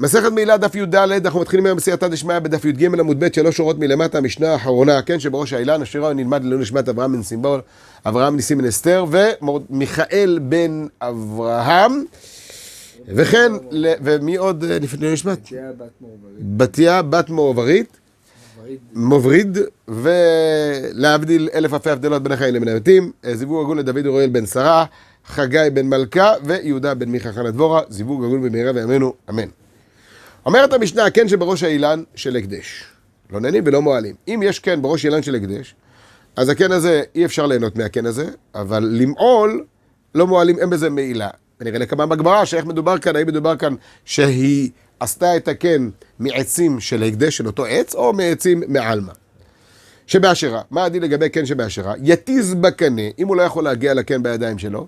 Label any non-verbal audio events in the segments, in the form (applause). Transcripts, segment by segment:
מסכת מעילה דף י"ד, אנחנו מתחילים היום בסייעתא דשמיא בדף י"ג עמוד ב', שלוש שורות מלמטה, המשנה האחרונה, כן, שבראש האילן, השירה נלמד ללא נשמת אברהם בן סימבול, אברהם ניסים בן אסתר, ומיכאל בן אברהם, וכן, ומי עוד אה, לפני לא נשמת? בתיה בת מועברית. מובריד, ולהבדיל אלף אלפי הבדלות בין החיים לבין המתים, אה, זיווג הגון לדוד אוריאל בן שרה, חגי בן מלכה ויהודה בן מיכה חנה דבורה, זיווג הגון במהרה בימינו, אמן. אומרת המשנה, הקן כן, שבראש האילן של הקדש. לא נהנים ולא מועלים. אם יש קן כן בראש אילן של הקדש, אז הקן הזה, אי אפשר ליהנות מהקן הזה, אבל למעול, לא מועלים, אין בזה מעילה. ונראה לכמה בגמרא, שאיך מדובר כאן, האם מדובר כאן שהיא עשתה את הקן מעצים של הקדש של אותו עץ, או מעצים מעלמא. שבאשרה, מה הדין לגבי קן שבאשרה? יתיז בקנה, אם הוא לא יכול להגיע לקן בידיים שלו,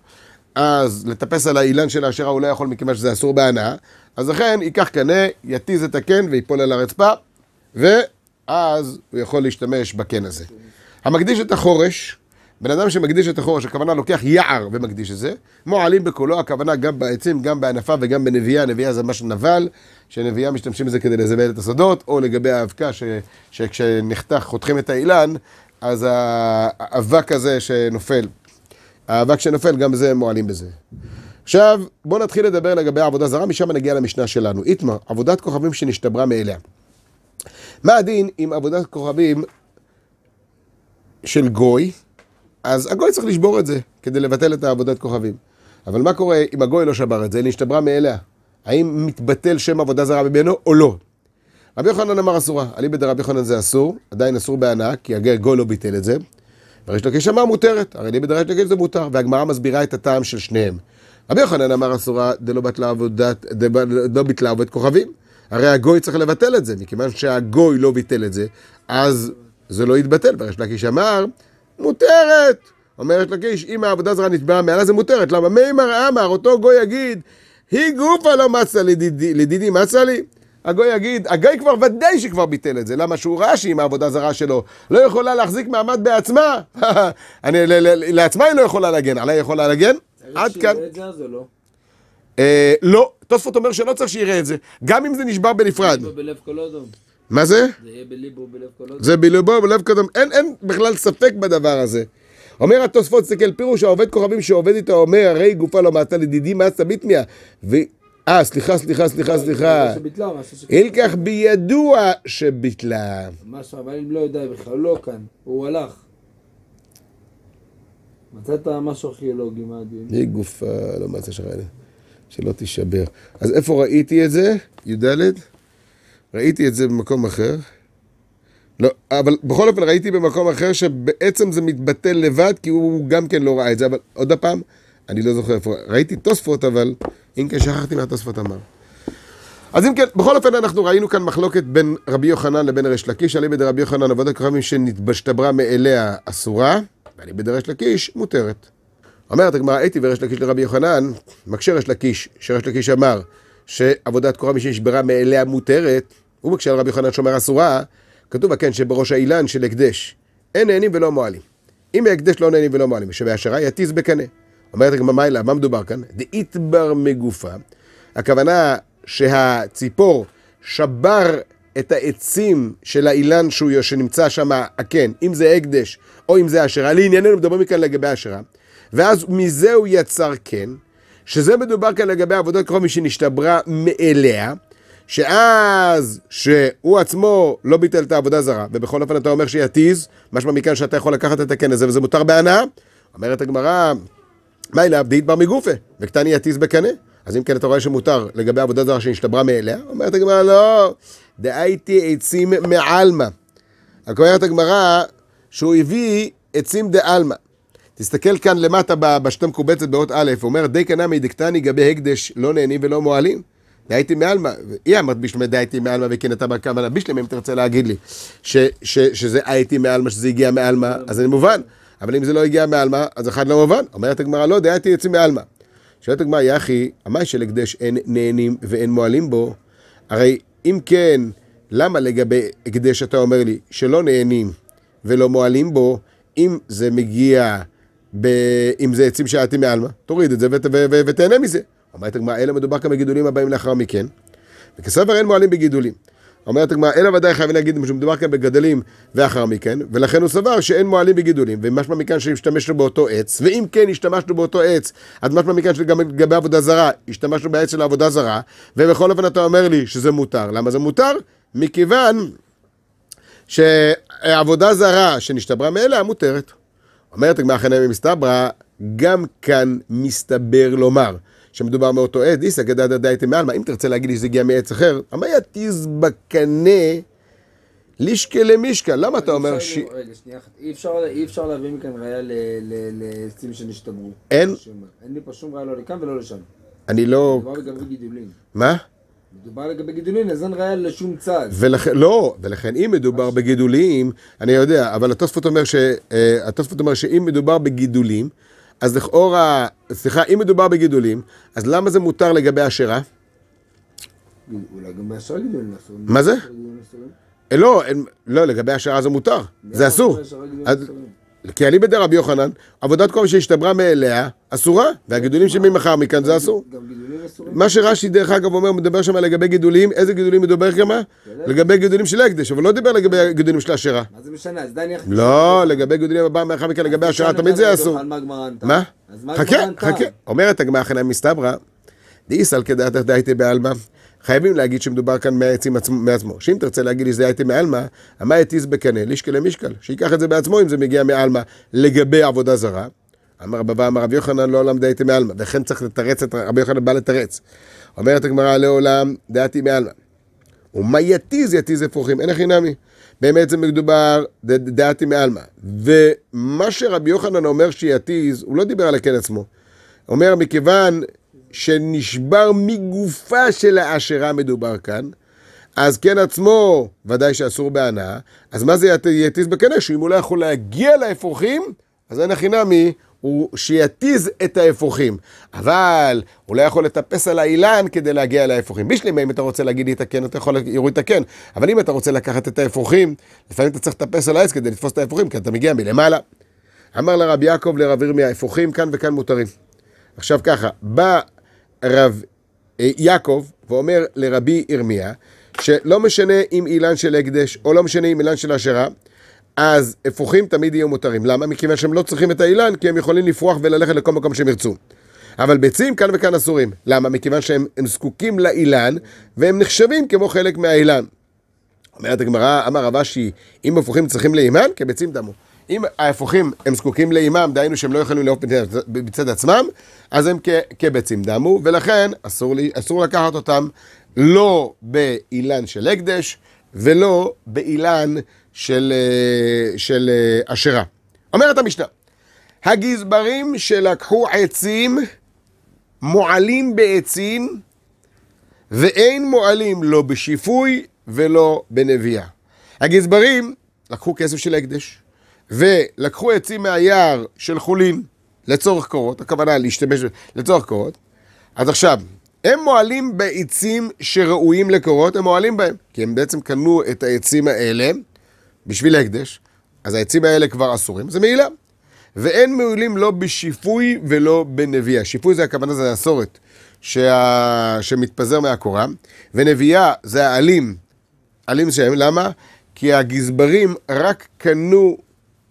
אז לטפס על האילן של האשרה הוא לא יכול מכיוון שזה אסור בהנאה, אז לכן ייקח קנה, יתיז את הקן ויפול על הרצפה, ואז הוא יכול להשתמש בקן הזה. המקדיש את החורש, בן אדם שמקדיש את החורש, הכוונה לוקח יער ומקדיש את זה, מועלים בקולו, הכוונה גם בעצים, גם בענפה וגם בנביאה, נביאה זה ממש נבל, שנביאה משתמשים בזה כדי לזבל את השדות, או לגבי האבקה, ש... שכשנחתך, חותכים את האילן, אז האבק הזה שנופל אהבה כשנופל, גם זה מועלים בזה. עכשיו, בואו נתחיל לדבר לגבי עבודה זרה, משם נגיע למשנה שלנו. איתמר, עבודת כוכבים שנשתברה מאליה. מה הדין עם עבודת כוכבים של גוי? אז הגוי צריך לשבור את זה, כדי לבטל את העבודת כוכבים. אבל מה קורה אם הגוי לא שבר את זה, נשתברה מאליה? האם מתבטל שם עבודה זרה בבינו או לא? רבי יוחנן אמר אסורה, אליבא דרבי יוחנן זה אסור, עדיין אסור בהנאה, כי הגוי לא ביטל את זה. ריש לקיש אמר מותרת, הרי לי בריש לקיש זה מותר, והגמרא מסבירה את הטעם של שניהם. רבי יוחנן אמר אסורה דלא ביטלה עבודת, דלא לא ביטלה עבודת כוכבים. הרי הגוי צריך לבטל את זה, מכיוון שהגוי לא ביטל את זה, אז זה לא יתבטל. וריש לקיש אמר, מותרת. אומרת לקיש, אם העבודה זרה נתבעה מעלה זה מותרת. למה? מי מראה אמר, אותו גוי יגיד, היא גופה לא מצה לדידי, לדידי מצה לי. הגוי יגיד, הגוי כבר ודאי שכבר ביטל את זה, למה שהוא ראה שהיא מהעבודה זרה שלו, לא יכולה להחזיק מעמד בעצמה, (laughs) אני, לעצמה היא לא יכולה להגן, עליי היא יכולה להגן, עד כאן. לא. אה, לא, תוספות אומר שלא צריך שיראה את זה, גם אם זה נשבר בנפרד. מה זה? זה יהיה בליבו ובלב כל זה בליבו בלב כל אין, אין בכלל ספק בדבר הזה. אומר התוספות, תסתכל, פירוש העובד כוכבים שעובד איתו, אומר, הרי גופה לא מעטה לדידי, מה מיה? אה, סליחה, סליחה, סליחה, לא, סליחה. אילקח לא, לא, בידוע שביטלה. משהו, אבל אם לא יודע בכלל, לא כאן, הוא הלך. מצאת משהו ארכיאולוגי מהדיון. היא גופה, לא מצא שריינה, שלא תישבר. אז איפה ראיתי את זה? י"ד? ראיתי את זה במקום אחר. לא, אבל בכל אופן ראיתי במקום אחר שבעצם זה מתבטל לבד, כי הוא גם כן לא ראה את זה, אבל עוד פעם, אני לא זוכר איפה, ראיתי תוספות, אבל אם כן שכחתי מהתוספות אמר. אז אם כן, בכל אופן אנחנו ראינו כאן מחלוקת בין רבי יוחנן לבין ריש לקיש, על איבד רבי יוחנן עבודת כוכבים שנתבשתברה מאליה אסורה, ועל איבד ריש לקיש מותרת. אומרת הגמרא, הייתי וריש לקיש לרבי יוחנן, מקשה ריש לקיש, שריש לקיש אמר שעבודת כוכבים שנשברה מאליה מותרת, הוא מקשה על רבי יוחנן שאומר אסורה, כתוב הכן שבראש האילן של הקדש, אין נהנים ולא מועלים. אם ההקדש לא נהנים ולא מועלים, שבהשערה יתיז בקנה. אומרת הגמרא, מה, מה מדובר כאן? דאיתבר מגופה. הכוונה שהציפור שבר את העצים של האילן שהוא, שנמצא שם הקן, אם זה הקדש או אם זה אשרה, לענייננו מדברים מכאן לגבי אשרה, ואז מזה הוא יצר קן, שזה מדובר כאן לגבי עבודת קרוב שנשתברה מאליה, שאז שהוא עצמו לא ביטל את העבודה זרה, ובכל אופן אתה אומר שיתיז, משמע מכאן שאתה יכול לקחת את הקן הזה וזה מותר בהנאה, אומרת הגמרא, מה אלה עבדית בר מגופה, וקטני יתיז בקנה. אז אם כן אתה רואה שמותר לגבי עבודה זרה שנשתברה מאליה, אומרת הגמרא, לא, דהייתי עצים מעלמא. רק אומרת הגמרא שהוא הביא עצים דעלמא. תסתכל כאן למטה בשתי מקובצת באות א', הוא אומר די קנה מדקטני גבי הקדש לא נהנים ולא מועלים. דהייתי מעלמא, היא אמרת בשלמי דהייתי מעלמא וכן וכנתה בכוונה בשלמי אם תרצה להגיד לי שזה הייתי מעלמא, שזה הגיע מעלמא, אז אני מובן. אבל אם זה לא הגיע מעלמא, אז אחד לא מובן. אומרת הגמרא, לא, דעתי יצא מעלמא. שואלת הגמרא, יחי, המאי של הקדש אין נהנים ואין מועלים בו? הרי אם כן, למה לגבי הקדש אתה אומר לי שלא נהנים ולא מועלים בו, אם זה מגיע, ב... אם זה עצים שעתים מעלמא, תוריד את זה ות... ו... ו... ותהנה מזה. אומרת הגמרא, אלא מדובר כאן בגידולים הבאים לאחר מכן. וכסבר אין מועלים בגידולים. אומרת הגמרא, אלא ודאי חייבים להגיד, שמדובר כאן בגדלים ואחר מכן, ולכן הוא סבר שאין מועלים בגידולים, ומשמע מכאן שהשתמשנו באותו עץ, ואם כן השתמשנו באותו עץ, אז משמע מכאן שגם לגבי עבודה זרה, השתמשנו בעץ של עבודה זרה, ובכל אופן אתה אומר לי שזה מותר. למה זה מותר? מכיוון שעבודה זרה שנשתברה מאליה מותרת. אומרת הגמרא חנמי מסתברה, גם כאן מסתבר לומר. שמדובר מאותו עד, איסא גדא דדאיתם מעלמא, אם תרצה להגיד לי שזה הגיע מעץ אחר, יתיז בקנה לישקה למישקה, למה אתה אומר ש... רגע, שנייה אחת, אי אפשר להביא מכאן ראייה לעצים שנשתמרו. אין? אין לי פה שום ראייה לא לכאן ולא לשם. אני לא... מדובר לגבי גידולים. מה? מדובר לגבי גידולים, אז אין ראייה לשום צד. לא, ולכן אם מדובר בגידולים, אני יודע, אבל התוספות אומר אה, שאם מדובר בגידולים, אז לכאורה, סליחה, אם מדובר בגידולים, אז למה זה מותר לגבי השירה? אולי גם בעשר גידולים אסור. מה זה? אה, לא, לא, לגבי השערה זה מותר, זה אסור. כי אני בדי רבי יוחנן, עבודת כובע שהשתברה מאליה, אסורה, והגידולים שממחר מכאן זה אסור. גם גידולים אסורים. מה שרש"י דרך אגב אומר, מדבר שם לגבי גידולים, איזה גידולים מדובר כמה? כן. לגבי גידולים של ההקדש, אבל לא דיבר לגבי גידולים של השירה. מה זה משנה? אז דני לא, לגבי גידולים הבאה מאחר מכן, לגבי השירה, תמיד זה אסור. מה? חכה, חכה. אומרת הגמרא חנן מסתברא, דאיסל כדעתך דהייתי בעלמא. חייבים להגיד שמדובר כאן מהעצים עצמו, מעצמו. שאם תרצה להגיד לי שזה הייתם מעלמא, המה יתיז בקנה, לישקל למשקל, שייקח את זה בעצמו אם זה מגיע מעלמא לגבי עבודה זרה. אמר רבבה, אמר רבי יוחנן לא למדה הייתם מעלמא, וכן צריך לתרץ את רבי יוחנן בא לתרץ. אומרת הגמרא לעולם דעתי מעלמא. ומה יתיז יתיז אפרוחים, אין הכי נמי. באמת זה מדובר דעתי מעלמא. ומה שרבי יוחנן אומר שיתיז, הוא לא דיבר על הקן עצמו. אומר מכיוון שנשבר מגופה של האשרה מדובר כאן, אז כן עצמו ודאי שאסור בהנאה, אז מה זה יתיז בקנה? שאם הוא לא יכול להגיע לאפרוחים, אז אין הכי נמי, הוא שיתיז את האפרוחים. אבל הוא לא יכול לטפס על האילן כדי להגיע לאפרוחים. בשלמה, אם אתה רוצה להגיד לי את הקן, אתה יכול להוריד את הקן. אבל אם אתה רוצה לקחת את האפרוחים, לפעמים אתה צריך לטפס על העץ כדי לתפוס את האפרוחים, כי אתה מגיע מלמעלה. אמר לרב יעקב לרב ירמיה, האפרוחים כאן וכאן מותרים. עכשיו ככה, בא רב אה, יעקב ואומר לרבי ירמיה, שלא משנה אם אילן של הקדש או לא משנה אם אילן של אשרה, אז אפוחים תמיד יהיו מותרים. למה? מכיוון שהם לא צריכים את האילן, כי הם יכולים לפרוח וללכת לכל מקום שהם ירצו. אבל ביצים כאן וכאן אסורים. למה? מכיוון שהם זקוקים לאילן, והם נחשבים כמו חלק מהאילן. אומרת הגמרא, אמר רבשי, אם אפוחים צריכים לאימן, כביצים דמו. אם ההפוכים הם זקוקים לאימם, דהיינו שהם לא יכולים לאהוב בצד עצמם, אז הם כביצים דמו, ולכן אסור, לי, אסור לקחת אותם לא באילן של הקדש ולא באילן של, אה, של, של אה, אשרה. אומרת המשנה, הגזברים שלקחו עצים מועלים בעצים ואין מועלים לא בשיפוי ולא בנביאה. הגזברים לקחו כסף של הקדש, ולקחו עצים מהיער של חולין לצורך קורות, הכוונה להשתמש לצורך קורות, אז עכשיו, הם מועלים בעצים שראויים לקורות, הם מועלים בהם, כי הם בעצם קנו את העצים האלה בשביל ההקדש, אז העצים האלה כבר אסורים, זה מעילה. ואין מעולים לא בשיפוי ולא בנביאה. שיפוי זה הכוונה, זה הסורת שה... שמתפזר מהקורה, ונביאה זה העלים, עלים שהם, למה? כי הגזברים רק קנו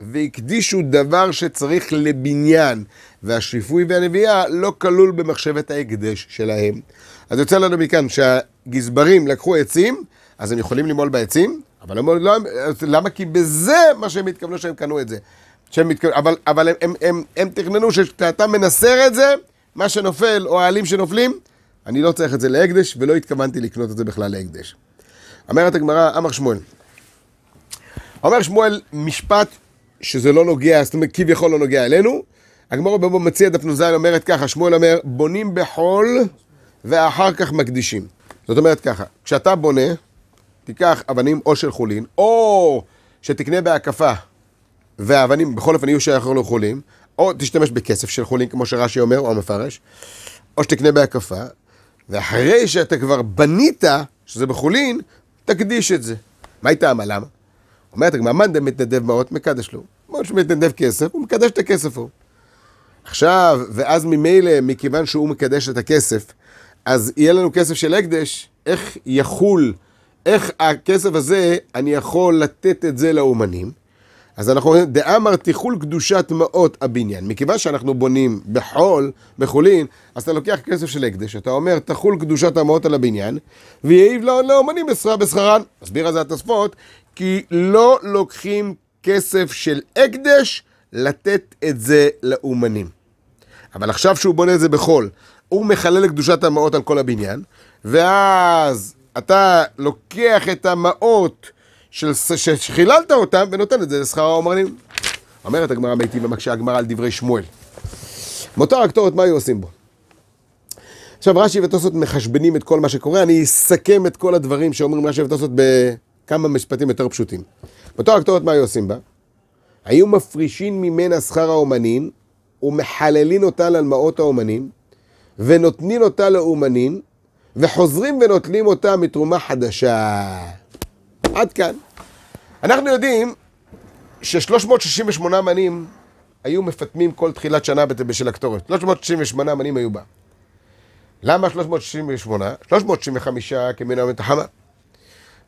והקדישו דבר שצריך לבניין, והשיפוי והנביאה לא כלול במחשבת ההקדש שלהם. אז יוצא לנו מכאן שהגזברים לקחו עצים, אז הם יכולים למול בעצים, אבל הם, לא, למה? כי בזה מה שהם התכוונו שהם קנו את זה. שהם התכוונו, אבל, אבל הם, הם, הם, הם תכננו שכשאתה מנסר את זה, מה שנופל או העלים שנופלים, אני לא צריך את זה להקדש, ולא התכוונתי לקנות את זה בכלל להקדש. אומרת הגמרא, אמר שמואל. אומר שמואל משפט שזה לא נוגע, זאת אומרת, כביכול לא נוגע אלינו. הגמרא מציע דף נ"ז אומרת ככה, שמואל אומר, בונים בחול ואחר כך מקדישים. זאת אומרת ככה, כשאתה בונה, תיקח אבנים או של חולין, או שתקנה בהקפה, והאבנים בכל אופן יהיו שייכים לחולין, או תשתמש בכסף של חולין, כמו שרש"י אומר, או המפרש, או שתקנה בהקפה, ואחרי שאתה כבר בנית, שזה בחולין, תקדיש את זה. מה הייתה המלאמה? אומרת הגמרא, מאן דמתנדב מעות מקדש לו. מאוד שמתנדב כסף, הוא מקדש את הכסף הוא. עכשיו, ואז ממילא, מכיוון שהוא מקדש את הכסף, אז יהיה לנו כסף של הקדש, איך יחול, איך הכסף הזה, אני יכול לתת את זה לאומנים? אז אנחנו אומרים, דאמר תיחול קדושת מעות הבניין. מכיוון שאנחנו בונים בחול, בחולין, אז אתה לוקח כסף של הקדש, אתה אומר, תחול קדושת המעות על הבניין, ויעיב לאומנים בשכרן. מסביר על זה התוספות, כי לא לוקחים כסף של הקדש לתת את זה לאומנים. אבל עכשיו שהוא בונה את זה בחול, הוא מחלל את קדושת המעות על כל הבניין, ואז אתה לוקח את המעות של, שחיללת אותם ונותן את זה לשכר האומנים. אומרת הגמרא ביתי ומקשה הגמרא על דברי שמואל. מותר הקטורת, מה היו עושים בו? עכשיו, רש"י ותוספות מחשבנים את כל מה שקורה, אני אסכם את כל הדברים שאומרים רש"י ותוספות ב... כמה משפטים יותר פשוטים. בתור הקטורת מה היו עושים בה? היו מפרישים ממנה שכר האומנים, ומחללים אותה להלמאות האומנים, ונותנים אותה לאומנים, וחוזרים ונוטלים אותה מתרומה חדשה. עד כאן. אנחנו יודעים ש-368 מנים היו מפטמים כל תחילת שנה בשל הקטורת. 368 מנים היו בה. למה 368? 365 כמין המתחמה.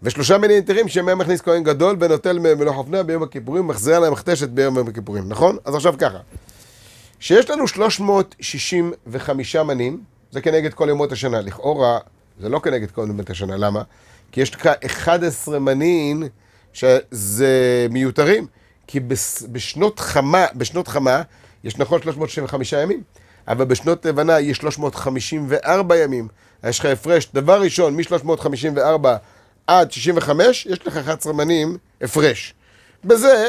ושלושה מיני היתרים שמהם מכניס כהן גדול ונוטל מהם ולא ביום הכיפורים ומחזיר על מכתשת ביום הכיפורים, נכון? אז עכשיו ככה, שיש לנו 365 מנים, זה כנגד כל ימות השנה. לכאורה, זה לא כנגד כל ימות השנה, למה? כי יש לך 11 מנים שזה מיותרים, כי בשנות חמה, בשנות חמה יש נכון 365 ימים. אבל בשנות לבנה יש 354 ימים. יש לך הפרש, דבר ראשון, מ-354 עד 65, יש לך 11 מנים הפרש. בזה,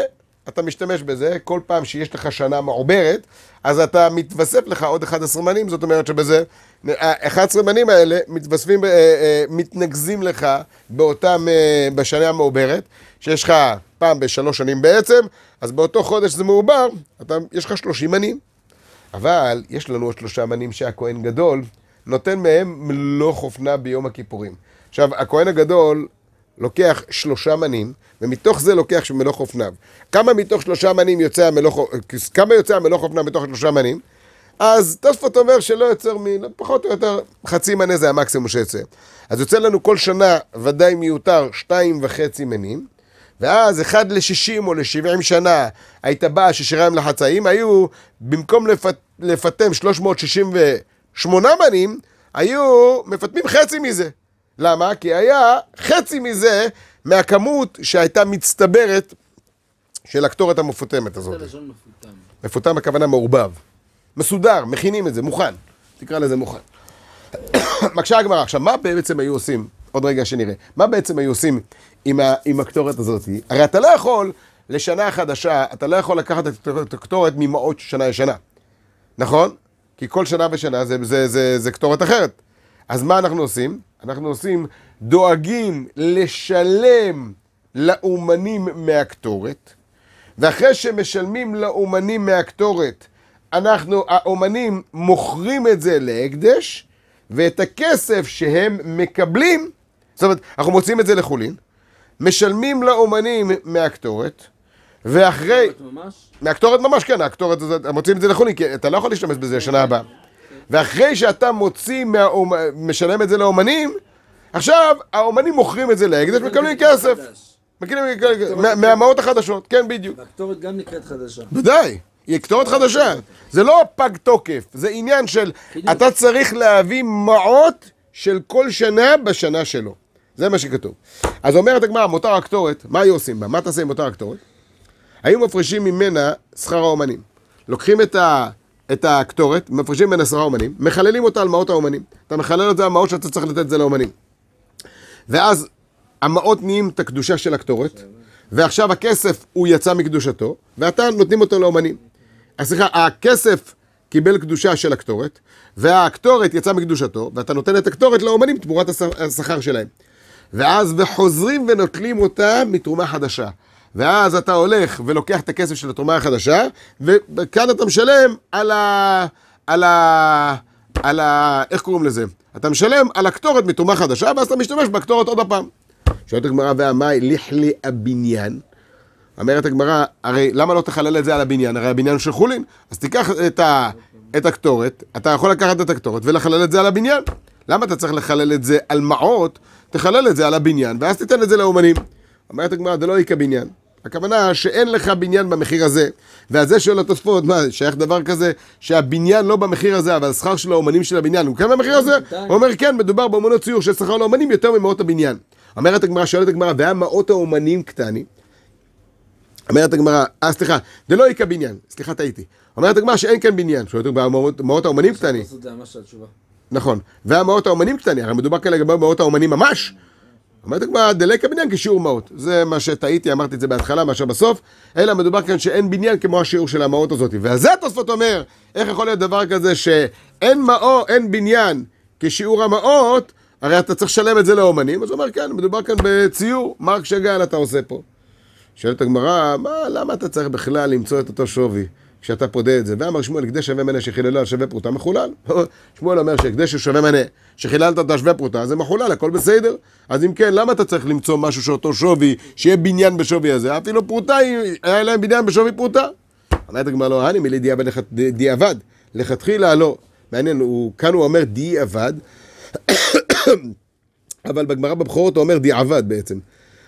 אתה משתמש בזה, כל פעם שיש לך שנה מעוברת, אז אתה מתווסף לך עוד 11 מנים, זאת אומרת שבזה, ה 11 מנים האלה מתווספים, אה, אה, מתנקזים לך באותם, אה, בשנה המעוברת, שיש לך פעם בשלוש שנים בעצם, אז באותו חודש זה מעובר, אתה, יש לך 30 מנים. אבל יש לנו עוד שלושה מנים שהכהן גדול נותן מהם מלוא חופנה ביום הכיפורים. עכשיו, הכהן הגדול לוקח שלושה מנים, ומתוך זה לוקח מלוך אופניו. כמה מתוך שלושה מנים יוצא המלוך, כמה יוצא המלוך אופניו מתוך שלושה מנים? אז תוספות אומר שלא יוצר מין, פחות או יותר חצי מנה זה המקסימום שיוצא. אז יוצא לנו כל שנה, ודאי מיותר, שתיים וחצי מנים, ואז אחד לשישים או לשבעים שנה הייתה באה ששיריים לחצאים, היו, במקום לפת, שישים ושמונה מנים, היו מפטמים חצי מזה. למה? כי היה חצי מזה מהכמות שהייתה מצטברת של הקטורת המפותמת הזאת. זה לשון מפותם. מפותם הכוונה מעורבב. מסודר, מכינים את זה, מוכן. תקרא לזה מוכן. מקשה (coughs) הגמרא. עכשיו, מה בעצם היו עושים, עוד רגע שנראה, מה בעצם היו עושים עם, ה, עם הקטורת הזאת? הרי אתה לא יכול לשנה חדשה, אתה לא יכול לקחת את הקטורת ממעות שנה ישנה, נכון? כי כל שנה ושנה זה קטורת אחרת. אז מה אנחנו עושים? אנחנו עושים, דואגים לשלם לאומנים מהקטורת, ואחרי שמשלמים לאומנים מהקטורת, אנחנו, האומנים מוכרים את זה להקדש, ואת הכסף שהם מקבלים, זאת אומרת, אנחנו מוצאים את זה לחולין, משלמים לאומנים מהקטורת, ואחרי... מהקטורת ממש? מהקטורת ממש, כן, הקטורת, הזאת, מוצאים את זה לחולין, כי אתה לא יכול להשתמש בזה שנה הבאה. ואחרי שאתה מוציא, מהאומ... משלם את זה לאומנים, עכשיו האומנים מוכרים את זה להקדש, מקבלים כסף. מקבלים מהמאות החדשות, כן בדיוק. והקטורת גם נקראת חדשה. בוודאי, היא קטורת חדשה. זה לא פג תוקף, זה עניין של אתה צריך להביא מעות של כל שנה בשנה שלו. זה מה שכתוב. אז אומרת הגמרא, מותר הקטורת, מה היו עושים בה? מה תעשה עם מותר הקטורת? היו מפרישים ממנה שכר האומנים. לוקחים את ה... את הקטורת, מפרישים בין עשרה אומנים, מחללים אותה על מעות האומנים. אתה מחלל את זה על מעות שאתה צריך לתת את זה לאומנים. ואז המעות נהיים את הקדושה של הקטורת, ועכשיו הכסף הוא יצא מקדושתו, ואתה נותנים אותו לאומנים. אז סליחה, הכסף קיבל קדושה של הקטורת, והקטורת יצא מקדושתו, ואתה נותן את הקטורת לאומנים תמורת השכר שלהם. ואז וחוזרים ונוטלים אותה מתרומה חדשה. ואז אתה הולך ולוקח את הכסף של התרומה החדשה, וכאן אתה משלם על ה... על ה... על ה... איך קוראים לזה? אתה משלם על הקטורת מתרומה חדשה, ואז אתה משתמש בקטורת עוד הפעם. שואלת הגמרא, והמאי ליחלי הבניין? אומרת הגמרא, הרי למה לא תחלל את זה על הבניין? הרי הבניין של חולין. אז תיקח את, ה... את הקטורת, אתה יכול לקחת את הקטורת ולחלל את זה על הבניין. למה אתה צריך לחלל את זה על מעות? תחלל את זה על הבניין, ואז תיתן את זה לאומנים. אומרת הגמרא, זה לא איכא בניין. הכוונה שאין לך בניין במחיר הזה. זה שואל התוספות, מה, שייך דבר כזה שהבניין לא במחיר הזה, אבל השכר של האומנים של הבניין הוא כן במחיר הזה? הוא אומר, כן, מדובר באומנות ציור של שכר לאומנים יותר ממאות הבניין. אומרת הגמרא, שואלת הגמרא, והיה מאות האומנים קטני? אומרת הגמרא, אה, סליחה, זה לא איכא בניין, סליחה, טעיתי. אומרת הגמרא שאין כאן בניין, שואלת הגמרא, מאות האומנים קטני. נכון, והמאות האומנים קטני, הרי מדובר כאן לגבי מאות האומנים ממש. אומרת הגמרא, דלקה בניין כשיעור מעות. זה מה שטעיתי, אמרתי את זה בהתחלה מאשר בסוף, אלא מדובר כאן שאין בניין כמו השיעור של המעות הזאת. ועל זה התוספות אומר, איך יכול להיות דבר כזה שאין מעו, אין בניין כשיעור המעות, הרי אתה צריך לשלם את זה לאומנים, אז הוא אומר, כן, מדובר כאן בציור, מרק שגל אתה עושה פה. שואלת הגמרא, מה, למה אתה צריך בכלל למצוא את אותו שווי כשאתה פודה את זה? ואמר שמואל, הקדש שווה מנה שחיללו על שווה פרוטה מחולל. (laughs) שמואל אומר שהקדש הוא שווה מנה. שחיללת את השווה פרוטה, זה מחולל, הכל בסדר. אז אם כן, למה אתה צריך למצוא משהו שאותו שווי, שיהיה בניין בשווי הזה? אפילו פרוטה, היה להם בניין בשווי פרוטה. אומרת הגמרא לא, אני מילי דיעבד, לכתחילה לא. מעניין, כאן הוא אומר דיעבד, (coughs) אבל בגמרא בבכורות הוא אומר דיעבד בעצם.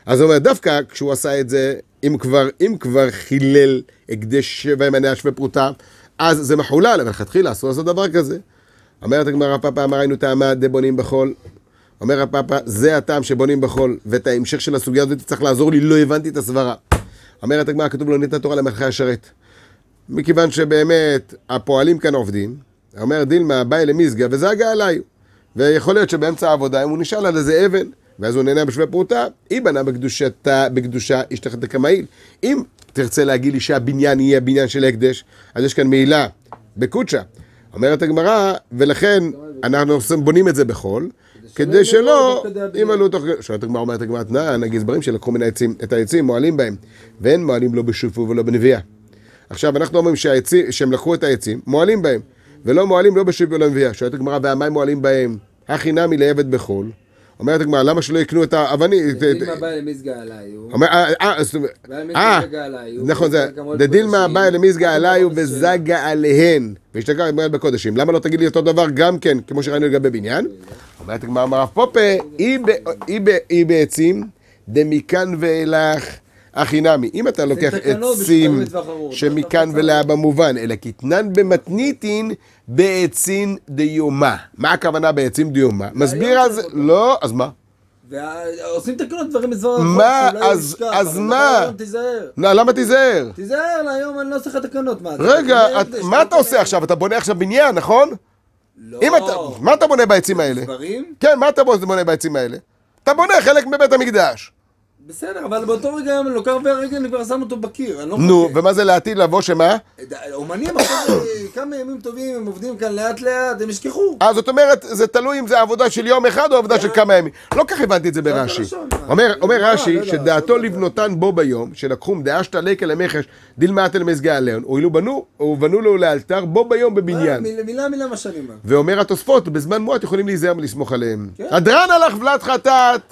אז הוא אומר, דווקא כשהוא עשה את זה, אם כבר, אם כבר חילל הקדש שבע ימני השווה פרוטה, אז זה מחולל, אבל לכתחילה אסור לעשות דבר כזה. אומרת הגמרא פאפה, אמר היינו טעמה דבונים בחול. אומר הפאפא, זה הטעם שבונים בחול, ואת ההמשך של הסוגיה הזאת צריך לעזור לי, לא הבנתי את הסברה. אומרת הגמרא, כתוב לו, ניתן תורה למלכי השרת. מכיוון שבאמת הפועלים כאן עובדים, אומר דילמה, באי למזגה, וזגה עליי. ויכול להיות שבאמצע העבודה, אם הוא נשאל על איזה אבן, ואז הוא נהנה בשווה פרוטה, היא בנה בקדושתה, בקדושה אשתך דקמאיל. אם תרצה להגיד לי שהבניין יהיה בניין של הקדש, אז יש כאן מעילה בקודשה. אומרת הגמרא, ולכן אנחנו בונים את זה בחול, כדי שלא אם עלו תוך... שואלת הגמרא אומרת הגמרא, תנען, הגזברים שלקחו מן העצים, את העצים, מועלים בהם, ואין מועלים לא בשופו ולא בנביאה. עכשיו, אנחנו אומרים שהם לקחו את העצים, מועלים בהם, ולא מועלים לא בשופו ולא בנביאה. שואלת הגמרא, והמים מועלים בהם, הכי נמי לעבד בחול. אומרת הגמרא, למה שלא יקנו את האבנים? דילמה הבאה למזגה עליו. אה, אה, אה, זאת אומרת, אה, נכון, זה דילמה הבאה למזגה עליו וזגה עליהן. והשתגעה הגמרא בקודשים. למה לא תגיד לי אותו דבר גם כן, כמו שראינו לגבי בניין? אומרת הגמרא, אמר רב פופה, היא בעצים, דמכאן ואילך. אחי נמי, אם אתה לוקח עצים שמכאן לא ולהבא מובן, אלא קטנן במתניתין, בעצין דיומא. מה הכוונה בעצין דיומא? מסביר אז... לא, אז מה? ועושים תקנות דברים בזמן החוק, מה, אז, אז מה? תיזהר. לא, למה תיזהר? תיזהר, היום אני לא עושה לך תקנות. רגע, את, מה אתה עושה עכשיו? אתה בונה עכשיו בניין, נכון? לא. אתה, מה אתה בונה בעצים האלה? דברים? כן, מה אתה בונה בעצים האלה? אתה בונה חלק מבית המקדש. בסדר, אבל באותו רגע אני לוקח והרגל, אני כבר שם אותו בקיר, אני לא מחכה. נו, ומה זה לעתיד לבוא שמה? אומנים עכשיו אה, כמה ימים טובים, הם עובדים כאן לאט לאט, הם ישכחו. אה, זאת אומרת, זה תלוי אם זה עבודה של יום אחד או עבודה של אה. כמה ימים. לא כך הבנתי את זה ברש"י. אומר רש"י, שדעתו לבנותן בו ביום, שלקחום דאשתא ליקא למכש דילמאת אל מזגה עליון, הואילו בנו, ובנו לו לאלתר בו ביום בבניין. אה, מילה מילה מה שאני אומר. ואומר התוספות, בזמן מועט יכולים להיזהר ולסמוך עליהם. הדרן כן. הלך ולד חטאת.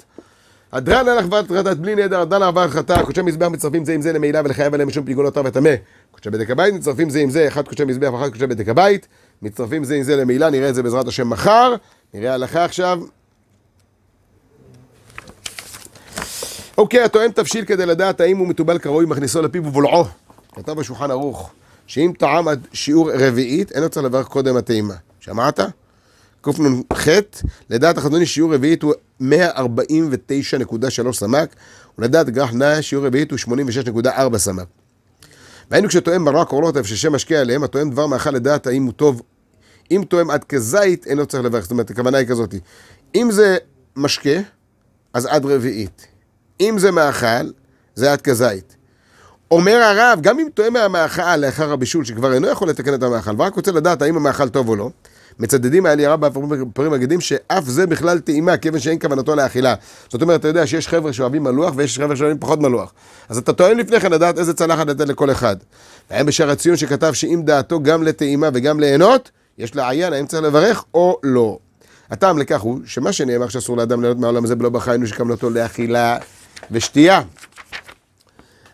הדרן הלך והתרדת בלי נדר, הדרן עבר חטא, קודשי מזבח מצרפים זה עם זה למעילה ולחייב עליהם משום פיגול לא אותה וטמא. קודשי בדק הבית מצרפים זה עם זה, אחד קודשי מזבח ואחד קודשי בדק הבית, מצרפים זה עם זה למעילה, נראה את זה בעזרת השם מחר, נראה הלכה עכשיו. אוקיי, התואם תבשיל כדי לדעת האם הוא מתובל כראוי, מכניסו לפיו ובולעו. כתב בשולחן ערוך, שאם טעם עד שיעור רביעית, אין לו צריך לברך קודם הטעימה. שמעת? קנ"ח, לדעת החזוני שיעור רביעית הוא 149.3 סמ"ק, ולדעת גרח נאה שיעור רביעית הוא 86.4 סמ"ק. והיינו כשתואם מרק אף ששם משקיע עליהם, התואם דבר מאכל לדעת האם הוא טוב. אם תואם עד כזית, אין לו צריך לברך. זאת אומרת, הכוונה היא כזאת. אם זה משקה, אז עד רביעית. אם זה מאכל, זה עד כזית. אומר הרב, גם אם תואם מהמאכל לאחר הבישול, שכבר אינו יכול לתקן את המאכל, ורק רוצה לדעת האם המאכל טוב או לא, מצדדים היה העלייה רבה בפרים מגדים שאף זה בכלל טעימה, כיוון שאין כוונתו לאכילה. זאת אומרת, אתה יודע שיש חבר'ה שאוהבים מלוח ויש חבר'ה שאוהבים פחות מלוח. אז אתה טוען לפני כן לדעת איזה צלחת לתת לכל אחד. והיה בשער הציון שכתב שאם דעתו גם לטעימה וגם ליהנות, יש לעיין האם צריך לברך או לא. הטעם לכך הוא שמה שנאמר שאסור לאדם ליהנות מהעולם הזה בלא בחיינו שכוונתו לאכילה ושתייה.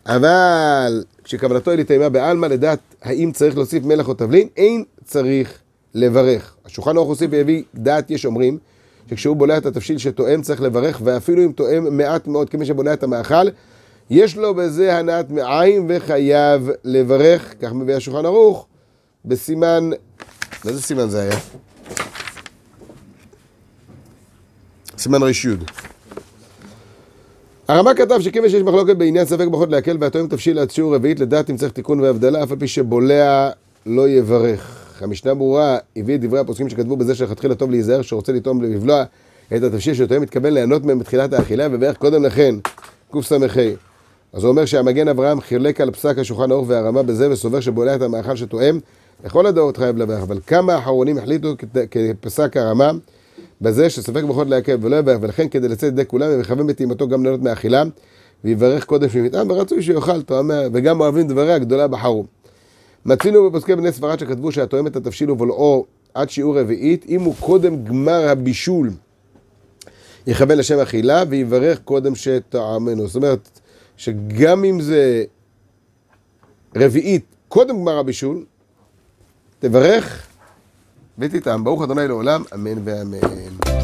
אבל כשכוונתו היא לטעימה בעלמא, לדעת האם צריך להוסיף מלח או תבלין, אין צריך לברך. השולחן ערוך הוסיף והביא דעת יש אומרים, שכשהוא בולע את התבשיל שתואם צריך לברך, ואפילו אם תואם מעט מאוד כמי שבולע את המאכל, יש לו בזה הנעת מעיים וחייב לברך, כך מביא השולחן ערוך, בסימן, איזה סימן זה היה? סימן ר"י. הרמ"א כתב שכיוון שיש מחלוקת בעניין ספק ברכות להקל והתואם תבשיל עד שיעור רביעית, לדעת אם צריך תיקון והבדלה, אף על פי שבולע לא יברך. כך, המשנה ברורה הביא את דברי הפוסקים שכתבו בזה שלכתחילה טוב להיזהר שרוצה לטעום לבלוע את התבשיל שטועם מתכוון ליהנות מהם בתחילת האכילה ובערך קודם לכן, קס"ה. אז הוא אומר שהמגן אברהם חילק על פסק השולחן האור והרמה בזה וסובר שבולע את המאכל שתואם לכל הדעות חייב לברך, אבל כמה אחרונים החליטו כפסק הרמה בזה שספק בכל לעכב ולא יברך, ולכן כדי לצאת ידי כולם הם יכוון בטעימתו גם ליהנות מאכילה ויברך קודם ממטעם ורצוי שיאכל תואמיה וגם אוהבים דבריה גדולה בחרום. מצינו בפוסקי בני ספרד שכתבו שהתואם את התבשיל ובולעו עד שיעור רביעית, אם הוא קודם גמר הבישול, יכוון לשם אכילה ויברך קודם שטעמנו. זאת אומרת, שגם אם זה רביעית, קודם גמר הבישול, תברך ותטעם. ברוך אדוני לעולם, אמן ואמן.